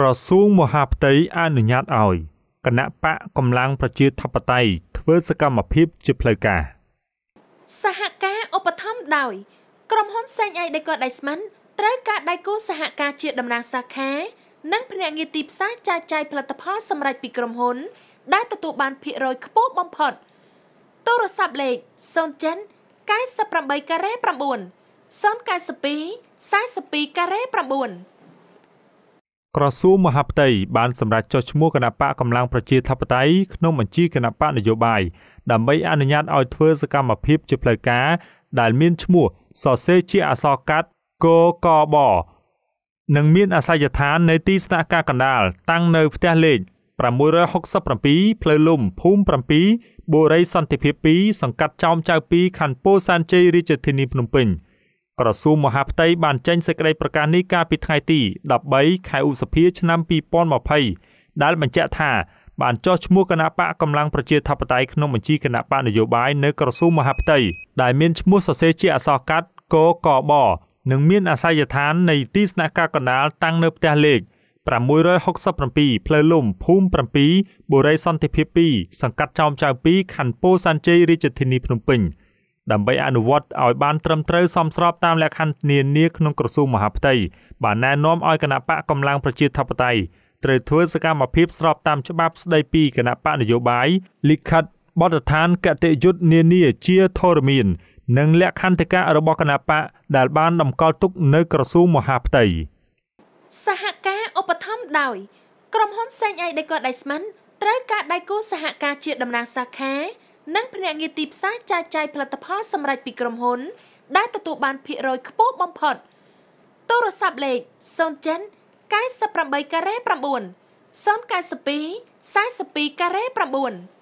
ក្រសួងមហាផ្ទៃអនុញ្ញាតឲ្យគណៈបកកម្លាំងប្រជាធិបតេយ្យធ្វើសកម្មភាពជាផ្លូវការសហការឧបត្ថម្ភដោយក្រុមហ៊ុនសែងអៃដេកដៃស្មិនត្រូវការដៃគូសហការជាតំណាងសាខា និងភ្នាក់ងារទីផ្សារចែកចាយផលិតផលសម្រាប់ពីក្រុមហ៊ុនដែលទទួលបានភាគរយខ្ពស់បំផុត ទូរស័ព្ទលេខ07 98ការ៉េ9 092 42ការ៉េ9ក្រសួងមហាផ្ទៃបានសម្រេចចុះឈ្មោះគណៈបកកម្លាំងប្រជាធិបតេយ្យក្នុងបញ្ជីគណៈបកនយោបាយដើម្បីអនុញ្ញាតឲ្យធ្វើសកម្មភាពជាផ្លូវការដែលមានឈ្មោះសរសេរជាអក្សរកាត់កកបនិងមានអាសយដ្ឋាននៅទីស្នាក់ការកណ្ដាលតាំង នៅផ្ទះលេខ667ផ្លូវលំភូមិ7បូរីសន្តិភាព2សង្កាត់ចោមចៅ2ខណ្ឌពោធិ៍សែនជ័យរាជធានីភ្នំពេញ។ក្រសួងមហាផ្ទៃបានចេញសេចក្តីប្រកាសនេះកាលពីថ្ងៃទី13ខែឧសភាឆ្នាំ2020ដែលបញ្ជាក់ថាបានចោះឈ្មោះគណៈបកកម្លាំងប្រជាធិបតេយ្យក្នុងបញ្ជីគណៈបកនយោបាយនៅក្រសួងមហាផ្ទៃដែលមានឈ្មោះសរសេរជាអក្សរកាត់កកបនិងមានអាសយដ្ឋាននៃទីស្នាក់ការកណ្ដាលតាំងនៅផ្ទះលេខ667ផ្លូវលំភូមិ7បុរីសន្តិភាព2សង្កាត់ចោមចៅ2ខណ្ឌពោធិ៍សែនជ័យរាជធានីភ្នំពេញ។ដើម្បីអនុវត្តឲ្យបានត្រឹមត្រូវសមស្របតាមលក្ខខណ្ឌនានាក្នុងក្រសួងមហាផ្ទៃបានណែនាំឲ្យគណៈបកកម្លាំងប្រជាធិបតេយ្យត្រូវធ្វើសកម្មភាពស្របតាមច្បាប់ស្តីពីគណៈបកនយោបាយលិខិតបទដ្ឋាន កតិយុត្តនានាជាធរមាន និងលក្ខខណ្ឌិការបស់គណៈបកដែលបានតម្កល់ទុកនៅក្រសួងមហាផ្ទៃសហការឧបត្ថម្ភដោយ ក្រុមហ៊ុន សេងអៃដេកូដៃស្មិនត្រូវការដៃគូសហការជាតំណាងសាខានិងភ្នាក់ងារទីផ្សារចែកចាយផលិតផលសម្រាប់ពីក្រុមហ៊ុនដែលទទួលបានភាគរយខ្ពស់បំផុតទូរស័ព្ទលេខ0ចិន98ការ៉េ9 092 42ការ៉េ9